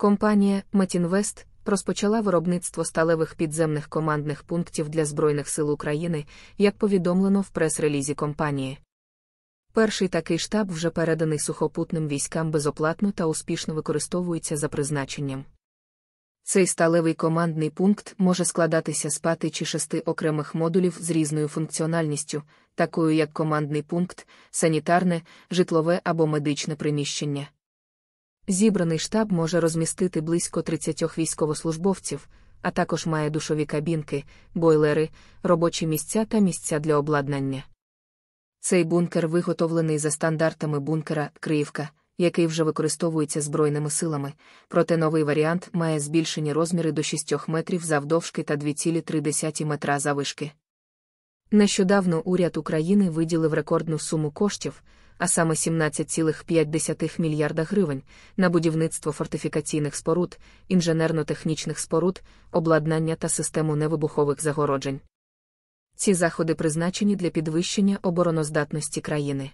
Компанія Метінвест розпочала виробництво сталевих підземних командних пунктів для Збройних сил України, як повідомлено в прес-релізі компанії. Перший такий штаб вже переданий сухопутним військам безоплатно та успішно використовується за призначенням. Цей сталевий командний пункт може складатися з п'яти чи шести окремих модулів з різною функціональністю, такою як командний пункт, санітарне, житлове або медичне приміщення. Зібраний штаб може розмістити близько 30 військовослужбовців, а також має душові кабінки, бойлери, робочі місця та місця для обладнання. Цей бункер виготовлений за стандартами бункера Криївка, який вже використовується Збройними силами, проте новий варіант має збільшені розміри до 6 метрів завдовжки та 2,3 метра завишки. Нещодавно уряд України виділив рекордну суму коштів а саме 17,5 мільярда гривень, на будівництво фортифікаційних споруд, інженерно-технічних споруд, обладнання та систему невибухових загороджень. Ці заходи призначені для підвищення обороноздатності країни.